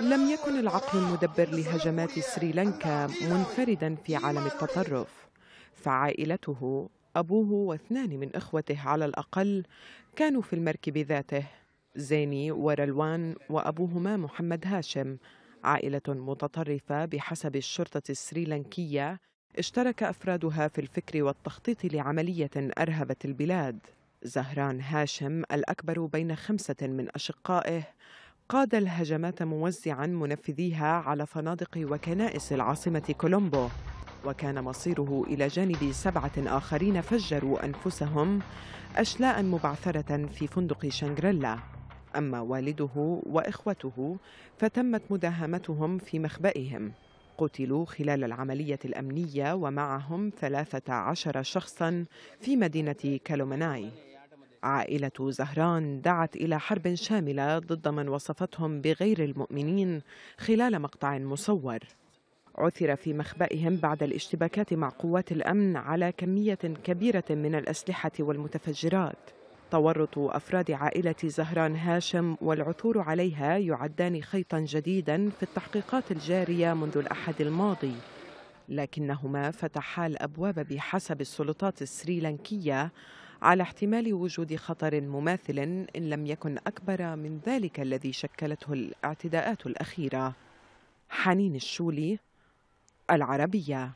لم يكن العقل المدبر لهجمات سريلانكا منفردا في عالم التطرف فعائلته أبوه واثنان من إخوته على الأقل كانوا في المركب ذاته زيني ورلوان وأبوهما محمد هاشم عائلة متطرفة بحسب الشرطة السريلانكية اشترك أفرادها في الفكر والتخطيط لعملية أرهبت البلاد زهران هاشم الأكبر بين خمسة من أشقائه قاد الهجمات موزعا منفذيها على فنادق وكنائس العاصمة كولومبو وكان مصيره إلى جانب سبعة آخرين فجروا أنفسهم أشلاء مبعثرة في فندق شانغريلا أما والده وإخوته فتمت مداهمتهم في مخبئهم قتلوا خلال العملية الأمنية ومعهم 13 شخصا في مدينة كالومناي عائلة زهران دعت إلى حرب شاملة ضد من وصفتهم بغير المؤمنين خلال مقطع مصور عثر في مخبئهم بعد الاشتباكات مع قوات الأمن على كمية كبيرة من الأسلحة والمتفجرات تورط أفراد عائلة زهران هاشم والعثور عليها يعدان خيطا جديدا في التحقيقات الجارية منذ الأحد الماضي لكنهما فتحا الابواب بحسب السلطات السريلانكيه على احتمال وجود خطر مماثل ان لم يكن اكبر من ذلك الذي شكلته الاعتداءات الاخيره حنين الشولي العربيه